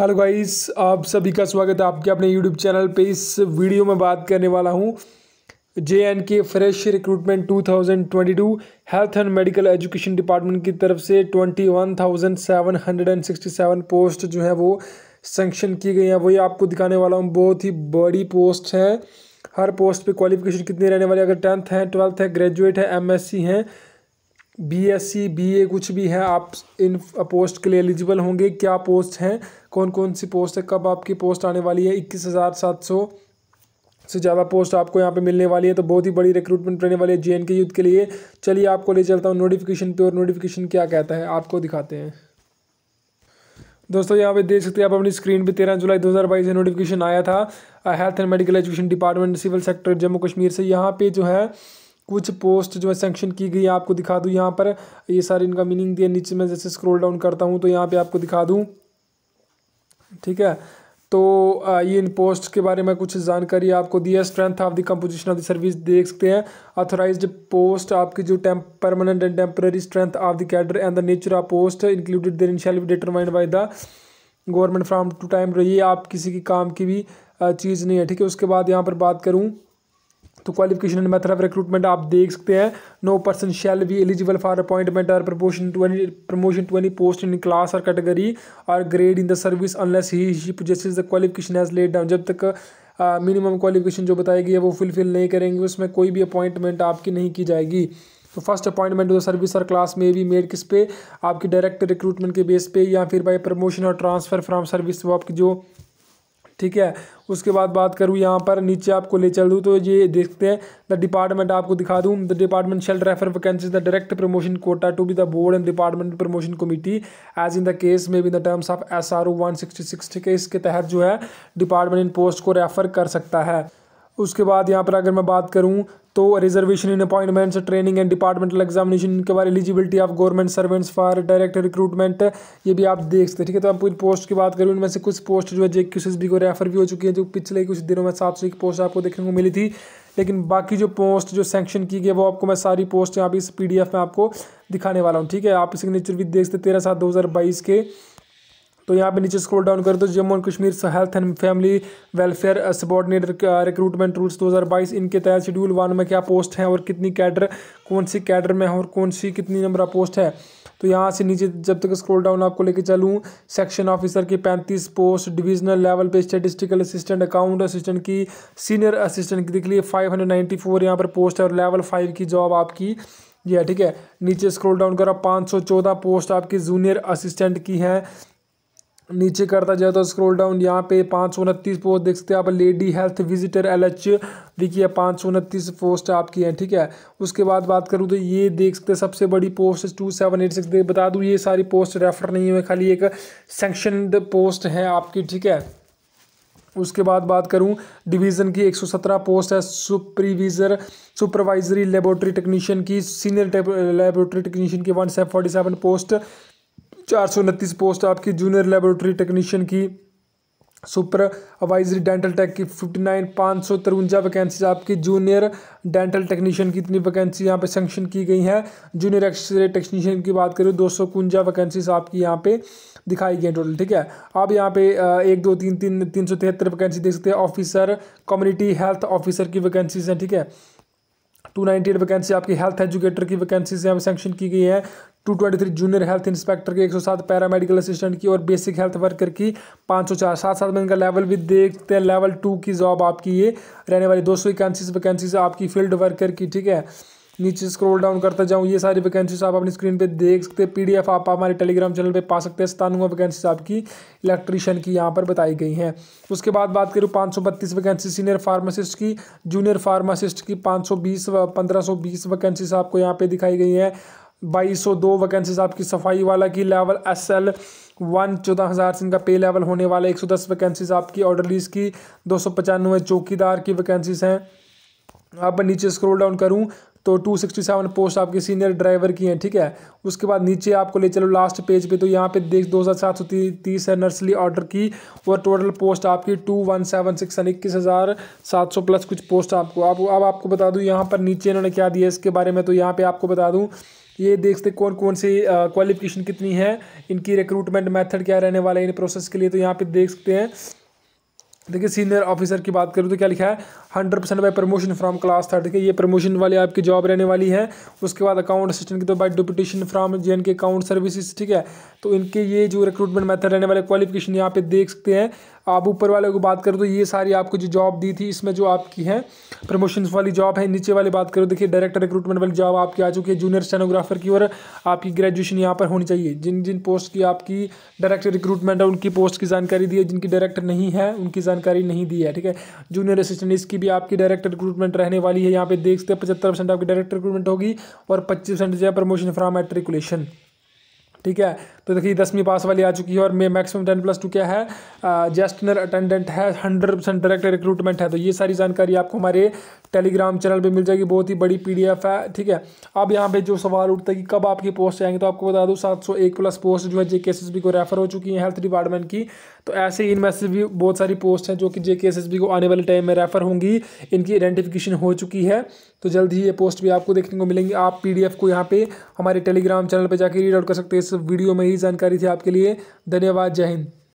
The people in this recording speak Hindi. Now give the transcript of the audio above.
हेलो गाइस आप सभी का स्वागत है आपके अपने यूट्यूब चैनल पे इस वीडियो में बात करने वाला हूँ J and K fresh recruitment 2022 health and medical education department की तरफ से 21,767 पोस्ट जो है वो सेंक्शन की गई हैं वही आपको दिखाने वाला हूँ बहुत ही बड़ी पोस्ट है हर पोस्ट पे क्वालिफिकेशन कितनी रहने वाली अगर टेंथ है ट्वेल्थ है ग्रेजुएट है एमएससी हैं बीएससी बीए कुछ भी है आप इन पोस्ट के लिए एलिजिबल होंगे क्या पोस्ट हैं कौन कौन सी पोस्ट है कब आपकी पोस्ट आने वाली है इक्कीस हज़ार सात सौ से ज़्यादा पोस्ट आपको यहाँ पे मिलने वाली है तो बहुत ही बड़ी रिक्रूटमेंट रहने वाली है जे के यूथ के लिए चलिए आपको ले चलता हूँ नोटिफिकेशन पे और नोटिफिकेशन क्या कहता है आपको दिखाते हैं दोस्तों यहाँ पे देख सकते हैं आप अपनी स्क्रीन पे तेरह जुलाई 2022 से नोटिफिकेशन आया था health and medical education department civil sector Jammu Kashmir से यहाँ पे जो है कुछ पोस्ट जो है सेंक्शन की गई है आपको दिखा दूँ यहाँ पर ये सारे इनका मीनिंग दिया नीचे मैं जैसे स्क्रोल डाउन करता हूँ तो यहाँ पर आपको दिखा दूँ ठीक है तो ये इन पोस्ट के बारे में कुछ जानकारी आपको दी है strength of the composition of the service देख सकते हैं अथोराइज पोस्ट आपकी जो टेम permanent and temporary strength of the cadre and the nature of post included therein shall be determined by the government from to time रही आप किसी की काम की भी चीज़ नहीं है ठीक है उसके बाद यहाँ पर बात करूँ तो qualification and method of recruitment आप देख सकते हैं no person shall be eligible for appointment और promotion to any promotion to any post in class और कैटेगरी और grade in the service unless he possesses the qualification has laid down जब तक मिनिमम uh, क्वालिफिकेशन जो बताई गई है वो फुलफिल नहीं करेंगे उसमें कोई भी अपॉइंटमेंट आपकी नहीं की जाएगी तो फर्स्ट अपॉइंटमेंट ऑफ सर्विस और क्लास में भी मेड किस पे आपकी डायरेक्ट रिक्रूटमेंट के बेस पे या फिर बाय प्रमोशन और ट्रांसफ़र फ्रॉम सर्विस वो आपकी जो ठीक है उसके बाद बात करूँ यहाँ पर नीचे आपको ले चल दूँ तो ये देखते हैं द डिपार्टमेंट आपको दिखा दूँ the department shall refer vacancies the direct promotion quota to be the board and department promotion committee as in the case may be the terms of S R O one sixty six ठीक है इसके तहत जो है डिपार्टमेंट इन पोस्ट को रेफर कर सकता है उसके बाद यहाँ पर अगर मैं बात करूँ तो reservation in appointments training and departmental examination के बारे eligibility of government servants for direct recruitment ये भी आप देख सकते हैं ठीक है तो आप पूरी पोस्ट की बात करें उनमें से कुछ पोस्ट जो है जे क्यूस को रेफर भी हो चुकी है जो पिछले कुछ दिनों में सात सौ एक पोस्ट आपको देखने को मिली थी लेकिन बाकी जो पोस्ट जो सेंक्शन की गई वो आपको मैं सारी पोस्ट यहाँ पे इस एफ में आपको दिखाने वाला हूँ ठीक है आप सिग्नेचर भी देख सकते तेरह सात दो हज़ार बाईस के तो यहाँ पे नीचे स्क्रॉल डाउन कर तो Jammu and Kashmir health and family welfare subordinate recruitment rules 2022 इनके तहत शेड्यूल वन में क्या पोस्ट है और कितनी कैडर कौन सी कैडर में है और कौन सी कितनी नंबर ऑफ पोस्ट है तो यहाँ से नीचे जब तक स्क्रॉल डाउन आपको लेके चलूँ सेक्शन ऑफिसर की पैंतीस पोस्ट डिवीजनल लेवल पे स्टेटिस्टिकल असिस्टेंट अकाउंट असिस्टेंट की सीनियर असिस्टेंट की देख लिए फाइव हंड्रेड नाइन्टी फोर यहाँ पर पोस्ट है और लेवल फाइव की जॉब आपकी ये ठीक है नीचे स्क्रॉल डाउन करा पाँच सौ चौदह पोस्ट आपकी जूनियर असिस्टेंट की है नीचे करता जाए तो स्क्रॉल डाउन यहाँ पे पाँच सौ उनतीस पोस्ट देख सकते हैं आप lady health visitor L H देखिए पाँच सौ उनतीस पोस्ट आपकी हैं ठीक है उसके बाद बात करूँ तो ये देख सकते हैं सबसे बड़ी post two seven eight six बता दूँ ये सारी पोस्ट रेफर नहीं हुए खाली एक सेंक्शनड पोस्ट है आपकी ठीक है उसके बाद बात करूं डिवीज़न की 117 पोस्ट है सुपरविज़र सुपरवाइजरी लेबोरेटरी टेक्नीशियन की सीनियर लेबोरेटरी टेक्नीशियन की वन पोस्ट चार सौ उनतीस पोस्ट आपकी जूनियर लेबोरेटरी टेक्नीशियन की अवाइजरी डेंटल टेक की फिफ्टी नाइन पाँच सौ तिरवंजा वैकेंसीज आपकी जूनियर डेंटल टेक्नीशियन की इतनी वैकेंसी यहाँ पे सेंक्शन की गई हैं जूनियर एक्सरे टेक्नीशियन की बात करें दो सौ कुंजा वैकेंसीज आपकी यहाँ पे दिखाई गई टोटल ठीक है आप यहाँ पे एक दो तीन तीन तीन सौ तिहत्तर वैकेंसी देख सकते हैं ऑफिसर कम्युनिटी हेल्थ ऑफिसर की वैकेंसीज हैं ठीक है टू नाइन्टी एट वैकेंसी आपकी हेल्थ एजुकेटर की वैकेंसीज यहाँ सेंक्शन की गई है two twenty three junior health inspector की एक सौ सात पैरामेडिकल असिस्टेंट की और बेसिक हेल्थ वर्कर की पाँच सौ चार साथ साथ में इनका लेवल भी देखते हैं लेवल टू की जॉब आपकी ये रहने वाली दो सौ इक्यासी वैकेंसीज आपकी फील्ड वर्कर की ठीक है नीचे स्क्रॉल डाउन करता जाऊँ ये सारी वैकेंसीज आप अपनी स्क्रीन पे देख सकते हैं पीडीएफ आप हमारे टेलीग्राम चैनल पे पा सकते हैं सतानवे वैकेंसीज आपकी इलेक्ट्रीशियन की यहाँ पर बताई गई हैं उसके बाद बात करूँ पाँच सौ बत्तीस वैकेंसी सीनियर फार्मासिस्ट की जूनियर फार्मासिस्ट की पाँच सौ बीस पंद्रह सौ बीस वैकेंसीज आपको यहाँ पर दिखाई गई हैं बाईस सौ दो वैकेंसीज आपकी सफाई वाला की लेवल एस एल वन चौदह हज़ार से इनका पे लेवल होने वाला एक सौ दस वैकेंसीज आपकी ऑर्डरलीज की दो सौ पचानवे चौकीदार की वैकेंसीज हैं अब नीचे स्क्रॉल डाउन करूं तो 267 पोस्ट आपकी सीनियर ड्राइवर की हैं ठीक है उसके बाद नीचे आपको ले चलो लास्ट पेज पे तो यहाँ पे देख दो हज़ार सात सौ तीस है नर्सली ऑर्डर की और टोटल पोस्ट आपकी टू वन सेवन सिक्स यानी इक्कीस हज़ार सात सौ प्लस कुछ पोस्ट आपको अब अब आपको बता दूँ यहाँ पर नीचे इन्होंने क्या दिया इसके बारे में तो यहाँ पर आपको बता दूँ ये देखते कौन कौन सी क्वालिफिकेशन कितनी है इनकी रिक्रूटमेंट मैथड क्या रहने वाला है इन प्रोसेस के लिए तो यहाँ पर देख सकते हैं देखिए सीनियर ऑफिसर की बात करूँ तो क्या लिखा है hundred percent by promotion from class था के ये प्रमोशन वाली आपकी जॉब रहने वाली है उसके बाद अकाउंट असिस्टेंट की तो बाई डिप्यूटेशन फ्राम जे के अकाउंट सर्विसेज ठीक है तो इनके ये जो रिक्रूटमेंट मेथड रहने वाले क्वालिफिकेशन यहाँ पे देख सकते हैं आप ऊपर वाले को बात करो तो ये सारी आपको जो जॉब दी थी इसमें जो आपकी है प्रमोशन वाली जॉब है नीचे वाली बात करो देखिए डायरेक्टर रिक्रूटमेंट वाली जॉब आपकी आ चुकी है जूनियर स्टेनोग्राफर की और आपकी ग्रेजुएशन यहाँ पर होनी चाहिए जिन जिन पोस्ट की आपकी डायरेक्टर रिक्रूटमेंट है उनकी पोस्ट की जानकारी दी है जिनकी डायरेक्टर नहीं है उनकी जानकारी नहीं दी है ठीक है जूनियर असिस्टेंट इसकी की भी आपकी डायरेक्ट रिक्रूटमेंट रहने वाली है यहाँ पे देख सकते हैं पचहत्तर परसेंट आपकी डायरेक्ट रिक्रूटमेंट होगी और पच्चीस परसेंट जो है प्रमोशन फ्रॉम मेट्रिकुलेशन ठीक है तो देखिए दसवीं पास वाली आ चुकी है और मे मैक्सिमम टेन प्लस टू क्या है जेस्टनर अटेंडेंट है हंड्रेड परसेंट डायरेक्ट रिक्रूटमेंट है तो ये सारी जानकारी आपको हमारे टेलीग्राम चैनल पे मिल जाएगी बहुत ही बड़ी पीडीएफ है ठीक है अब यहाँ पे जो सवाल उठता है कि कब आपकी पोस्ट आएंगे तो आपको बता दूँ सात सौ एक प्लस पोस्ट जो है J K S S B को रेफर हो चुकी हैं हेल्थ डिपार्टमेंट की तो ऐसे ही इनमें से भी बहुत सारी पोस्ट हैं जो कि जे एस एस बी को आने वाले टाइम में रेफर होंगी इनकी आइडेंटिफिकेशन हो चुकी है तो जल्द ही ये पोस्ट भी आपको देखने को मिलेंगी आप पी डी एफ को यहाँ पर हमारे टेलीग्राम चैनल पर जाकर रीड आउट कर सकते हैं इस वीडियो में ही जानकारी थी आपके लिए धन्यवाद जय हिंद